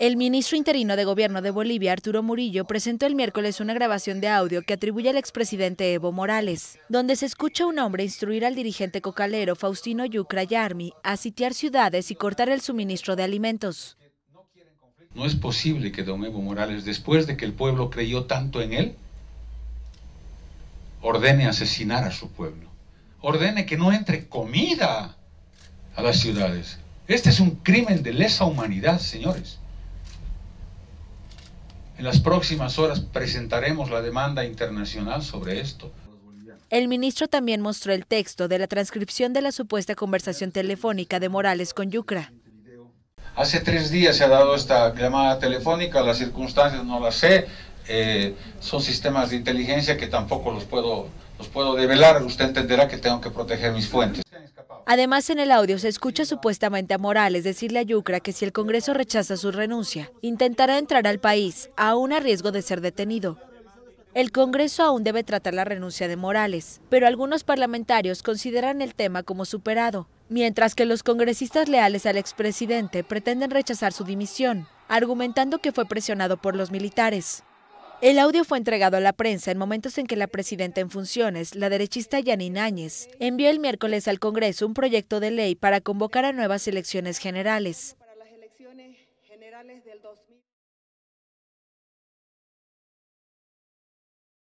El ministro interino de Gobierno de Bolivia, Arturo Murillo, presentó el miércoles una grabación de audio que atribuye al expresidente Evo Morales, donde se escucha a un hombre instruir al dirigente cocalero Faustino Yucra a sitiar ciudades y cortar el suministro de alimentos. No es posible que don Evo Morales, después de que el pueblo creyó tanto en él, ordene asesinar a su pueblo, ordene que no entre comida a las ciudades, este es un crimen de lesa humanidad, señores. En las próximas horas presentaremos la demanda internacional sobre esto. El ministro también mostró el texto de la transcripción de la supuesta conversación telefónica de Morales con Yucra. Hace tres días se ha dado esta llamada telefónica, las circunstancias no las sé, eh, son sistemas de inteligencia que tampoco los puedo, los puedo develar, usted entenderá que tengo que proteger mis fuentes. Además, en el audio se escucha supuestamente a Morales decirle a Yucra que si el Congreso rechaza su renuncia, intentará entrar al país, aún a riesgo de ser detenido. El Congreso aún debe tratar la renuncia de Morales, pero algunos parlamentarios consideran el tema como superado, mientras que los congresistas leales al expresidente pretenden rechazar su dimisión, argumentando que fue presionado por los militares. El audio fue entregado a la prensa en momentos en que la presidenta en funciones, la derechista Yanine Áñez, envió el miércoles al Congreso un proyecto de ley para convocar a nuevas elecciones generales.